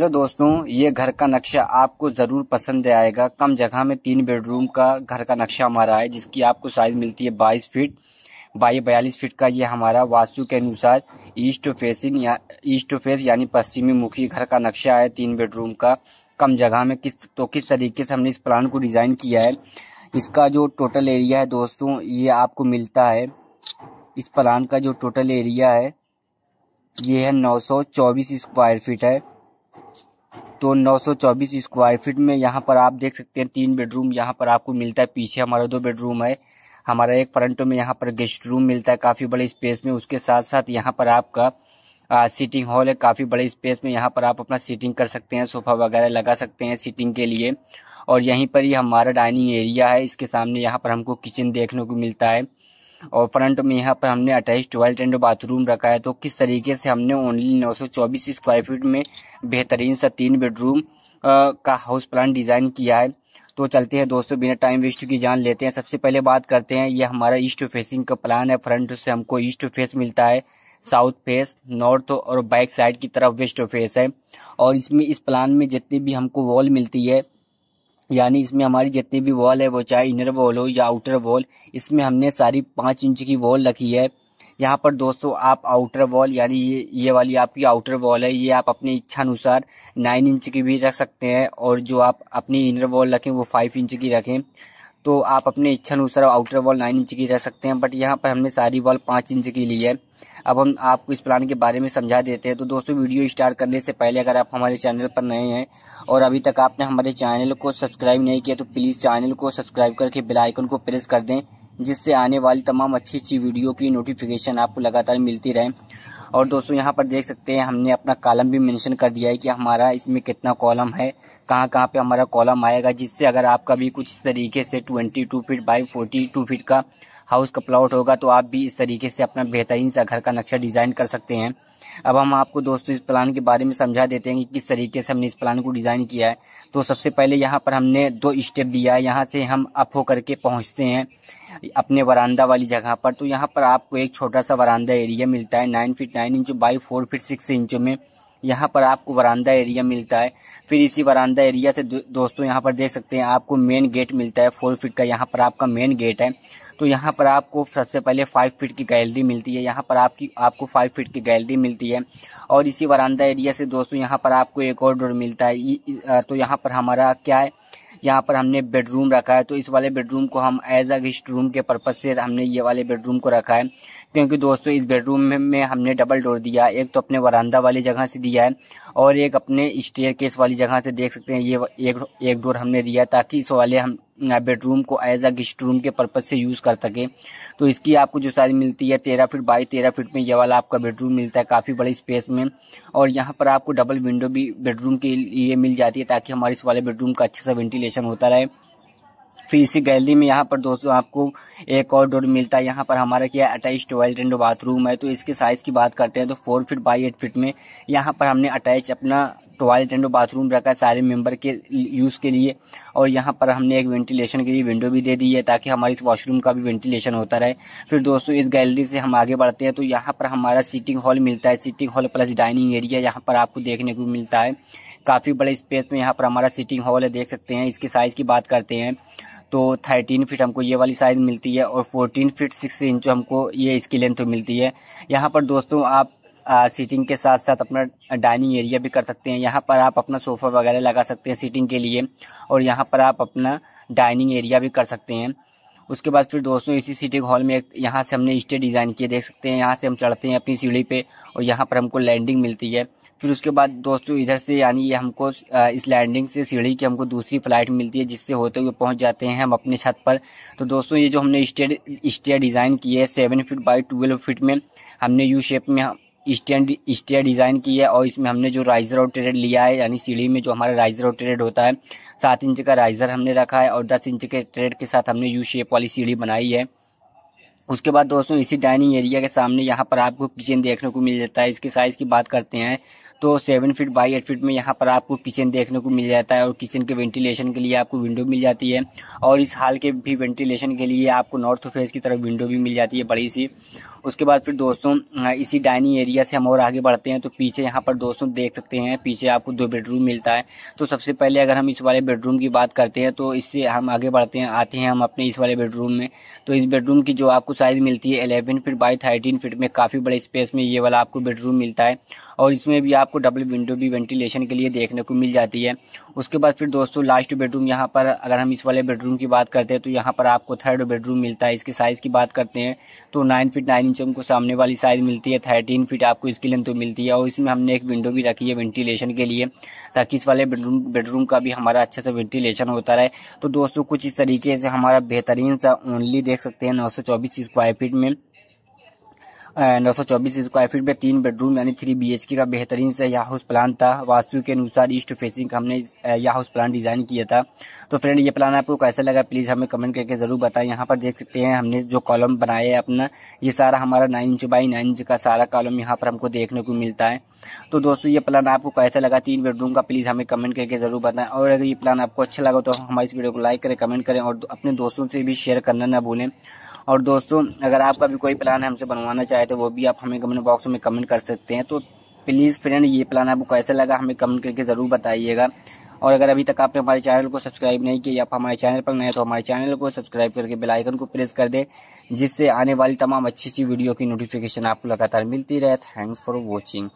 hello दोस्तों ये घर का नक्शा आपको ज़रूर पसंद आएगा कम जगह में तीन बेडरूम का घर का नक्शा हमारा है जिसकी आपको साइज मिलती है बाईस फीट बाई बयालीस फीट का ये हमारा वास्तु के अनुसार ईस्ट फेसिंग या ईस्ट फेस यानी पश्चिमी मुखी घर का नक्शा है तीन बेडरूम का कम जगह में किस तो किस तरीके से हमने इस प्लान को डिज़ाइन किया है इसका जो टोटल एरिया है दोस्तों ये आपको मिलता है इस प्लान का जो टोटल एरिया है ये है नौ स्क्वायर फीट है तो 924 स्क्वायर फीट में यहाँ पर आप देख सकते हैं तीन बेडरूम यहाँ पर आपको मिलता है पीछे हमारा दो बेडरूम है हमारा एक फ्रंट में यहाँ पर गेस्ट रूम मिलता है काफ़ी बड़े स्पेस में उसके साथ साथ यहाँ पर आपका आ, सीटिंग हॉल है काफ़ी बड़े स्पेस में यहाँ पर आप अपना सीटिंग कर सकते हैं सोफ़ा वगैरह लगा सकते हैं सीटिंग के लिए और यहीं पर ही हमारा डाइनिंग एरिया है इसके सामने यहाँ पर हमको किचन देखने को मिलता है और फ्रंट में यहाँ पर हमने अटैच टॉयलेट एंड बाथरूम रखा है तो किस तरीके से हमने ओनली नौ स्क्वायर फीट में बेहतरीन सा तीन बेडरूम का हाउस प्लान डिज़ाइन किया है तो चलते हैं दोस्तों बिना टाइम वेस्ट की जान लेते हैं सबसे पहले बात करते हैं ये हमारा ईस्ट फेसिंग का प्लान है फ्रंट से हमको ईस्ट फेस मिलता है साउथ फेस नॉर्थ और बैक साइड की तरफ वेस्ट फेस है और इसमें इस प्लान में जितनी भी हमको वॉल मिलती है यानी इसमें हमारी जितनी भी वॉल है वो चाहे इनर वॉल हो या आउटर वॉल इसमें हमने सारी पाँच इंच की वॉल रखी है यहाँ पर दोस्तों आप आउटर वॉल यानी ये ये वाली आपकी आउटर वॉल है ये आप अपनी इच्छा अनुसार नाइन इंच की भी रख सकते हैं और जो आप अपनी इनर वॉल रखें वो फाइव इंच की रखें तो आप अपने इच्छा अनुसार आउटर वॉल नाइन इंच की रह सकते हैं बट यहाँ पर हमने सारी वॉल पाँच इंच की ली है अब हम आपको इस प्लान के बारे में समझा देते हैं तो दोस्तों वीडियो स्टार्ट करने से पहले अगर आप हमारे चैनल पर नए हैं और अभी तक आपने हमारे चैनल को सब्सक्राइब नहीं किया तो प्लीज़ चैनल को सब्सक्राइब करके बेलाइकन को प्रेस कर दें जिससे आने वाली तमाम अच्छी अच्छी वीडियो की नोटिफिकेशन आपको लगातार मिलती रहे और दोस्तों यहाँ पर देख सकते हैं हमने अपना कॉलम भी मेंशन कर दिया है कि हमारा इसमें कितना कॉलम है कहाँ कहाँ पे हमारा कॉलम आएगा जिससे अगर आपका भी कुछ तरीके से 22 फीट बाई 42 फीट का हाउस का प्लॉट होगा तो आप भी इस तरीके से अपना बेहतरीन सा घर का नक्शा डिज़ाइन कर सकते हैं अब हम आपको दोस्तों इस प्लान के बारे में समझा देते हैं कि किस तरीके से हमने इस प्लान को डिज़ाइन किया है तो सबसे पहले यहाँ पर हमने दो स्टेप दिया है यहाँ से हम अप हो करके पहुँचते हैं अपने वरांदा वाली जगह पर तो यहाँ पर आपको एक छोटा सा वरांदा एरिया मिलता है nine feet nine inch by four feet six इंचों में यहाँ पर आपको वरांदा एरिया मिलता है फिर इसी वरांदा एरिया से दोस्तों यहाँ पर देख सकते हैं आपको मेन गेट मिलता है फोर फीट का यहाँ पर आपका मेन गेट है तो यहाँ पर आपको सबसे पहले फाइव फीट की गैलरी मिलती है यहाँ पर आपकी आपको फाइव फीट की गैलरी मिलती है और इसी वरांदा एरिया से दोस्तों यहाँ पर आपको एक और डोर मिलता है तो यहाँ पर हमारा क्या है यहाँ पर हमने बेडरूम रखा है तो इस वाले बेडरूम को हम एज अ गेस्ट रूम के पर्पज़ से हमने ये वाले बेडरूम को रखा है क्योंकि दोस्तों इस बेडरूम में, में हमने डबल डोर दिया एक तो अपने वरान्दा वाली जगह से दिया है और एक अपने स्टेयर केस वाली जगह से देख सकते हैं ये एक एक डोर हमने दिया ताकि इस वाले हम बेडरूम को एज अ गेस्ट रूम के पर्पज से यूज़ कर सके तो इसकी आपको जो साइज मिलती है तेरह फीट बाई तेरह फीट में ये वाला आपका बेडरूम मिलता है काफ़ी बड़ी स्पेस में और यहाँ पर आपको डबल विंडो भी बेडरूम के लिए मिल जाती है ताकि हमारे इस वाले बेडरूम का अच्छे सा वेंटिलेशन होता रहे फिर इसी गैलरी में यहाँ पर दोस्तों आपको एक और डोर मिलता है यहाँ पर हमारा क्या अटैच टॉयलेट एंड बाथरूम है तो इसके साइज़ की बात करते हैं तो four feet by eight feet में यहाँ पर हमने अटैच अपना टॉयलेट एंड बाथरूम रखा है सारे मेंबर के यूज़ के लिए और यहाँ पर हमने एक वेंटिलेशन के लिए विंडो भी दे दी है ताकि हमारे इस वॉशरूम का भी वेंटिलेशन होता रहे फिर दोस्तों इस गैलरी से हम आगे बढ़ते हैं तो यहाँ पर हमारा सीटिंग हॉल मिलता है seating hall plus dining area यहाँ पर आपको देखने को मिलता है काफ़ी बड़े स्पेस में यहाँ पर हमारा सीटिंग हॉल है देख सकते हैं इसके साइज़ की बात करते हैं तो थर्टीन फिट हमको ये वाली साइज़ मिलती है और फोर्टीन फिट सिक्स इंच हमको ये इसकी लेंथ मिलती है यहाँ पर दोस्तों आप आ, सीटिंग के साथ साथ अपना डाइनिंग एरिया भी कर सकते हैं यहाँ पर आप अपना सोफ़ा वगैरह लगा सकते हैं सीटिंग के लिए और यहाँ पर आप अपना डाइनिंग एरिया भी कर सकते हैं उसके बाद फिर दोस्तों इसी सीटिंग हॉल में एक यहाँ से हमने स्टे डिज़ाइन किए देख सकते हैं यहाँ से हम चढ़ते हैं अपनी सीढ़ी पे और यहाँ पर हमको लैंडिंग मिलती है फिर उसके बाद दोस्तों इधर से यानी ये हमको इस लैंडिंग से सीढ़ी की हमको दूसरी फ्लाइट मिलती है जिससे होते हुए पहुंच जाते हैं हम अपने छत पर तो दोस्तों ये जो हमने स्टेड स्टेयर डिज़ाइन की है seven feet by twelve feet में हमने यू शेप में स्टैंड स्टेयर डिज़ाइन की है और इसमें हमने जो राइजर और ट्रेड लिया है यानी सीढ़ी में जो हमारा राइजर और ट्रेड होता है सात इंच का राइजर हमने रखा है और दस इंच के ट्रेड के साथ हमने यू शेप वाली सीढ़ी बनाई है उसके बाद दोस्तों इसी डाइनिंग एरिया के सामने यहाँ पर आपको किचन देखने को मिल जाता है इसके साइज़ की बात करते हैं तो seven feet by eight feet में यहाँ पर आपको किचन देखने को मिल जाता है और किचन के वेंटिलेशन के लिए आपको विंडो मिल जाती है और इस हाल के भी वेंटिलेशन के लिए आपको नॉर्थ फेस की तरफ विंडो भी मिल जाती है बड़ी सी उसके बाद फिर दोस्तों इसी डाइनिंग एरिया से हम और आगे बढ़ते हैं तो पीछे यहाँ पर दोस्तों देख सकते हैं पीछे आपको दो बेडरूम मिलता है तो सबसे पहले अगर हम इस वाले बेडरूम की बात करते हैं तो इससे हम आगे बढ़ते हैं आते हैं हम अपने इस वाले बेडरूम में तो इस बेडरूम की जो आपको साइज़ मिलती है eleven feet by thirteen feet में काफ़ी बड़े स्पेस में ये वाला आपको बेडरूम मिलता है और इसमें भी आपको डबल विंडो भी वेंटिलेशन के लिए देखने को मिल जाती है उसके बाद फिर दोस्तों लास्ट बेडरूम यहाँ पर अगर हम इस वाले बेडरूम की बात करते हैं तो यहाँ पर आपको थर्ड बेडरूम मिलता है इसके साइज़ की बात करते हैं तो नाइन फीट नाइन इंच हमको सामने वाली साइज़ मिलती है थर्टीन फीट आपको इसकी लेंथ तो मिलती है और इसमें हमने एक विंडो भी रखी है वेंटिलेशन के लिए ताकि इस वाले बेडरूम बेडरूम का भी हमारा अच्छे से वेंटिलेशन होता रहे तो दोस्तों कुछ इस तरीके से हमारा बेहतरीन सा ओनली देख सकते हैं नौ सौ चौबीस स्क्वायर फीट में नौ सौ चौबीस स्क्वायर फीट में तीन बेडरूम यानी थ्री बी एच के का बेहतरीन से यह हाउस प्लान था वास्तु के अनुसार ईस्ट फेसिंग हमने यह हाउस प्लान डिज़ाइन किया था तो फ्रेंड ये प्लान आपको कैसा लगा प्लीज़ हमें कमेंट करके ज़रूर बताएं यहाँ पर देख सकते हैं हमने जो कॉलम बनाया है अपना ये सारा हमारा nine inch by nine inch का सारा कॉलम यहाँ पर हमको देखने को मिलता है तो दोस्तों ये प्लान आपको कैसा लगा तीन बेडरूम का प्लीज़ हमें कमेंट करके ज़रूर बताएं और अगर ये प्लान आपको अच्छा लगा तो हमारे इस वीडियो को लाइक करें कमेंट करें और अपने दोस्तों से भी शेयर करना ना भूलें और दोस्तों अगर आपका भी कोई प्लान है हमसे बनवाना चाहिए चाहे तो वो भी आप हमें कमेंट बॉक्स में कमेंट कर सकते हैं तो प्लीज़ फ्रेंड ये प्लान आपको कैसा लगा हमें कमेंट करके ज़रूर बताइएगा और अगर अभी तक आपने हमारे चैनल को सब्सक्राइब नहीं किया आप हमारे चैनल पर नए तो हमारे चैनल को सब्सक्राइब करके बेल आइकन को प्रेस कर दें जिससे आने वाली तमाम अच्छी अच्छी वीडियो की नोटिफिकेशन आपको लगातार मिलती रहे थैंक्स फॉर वॉचिंग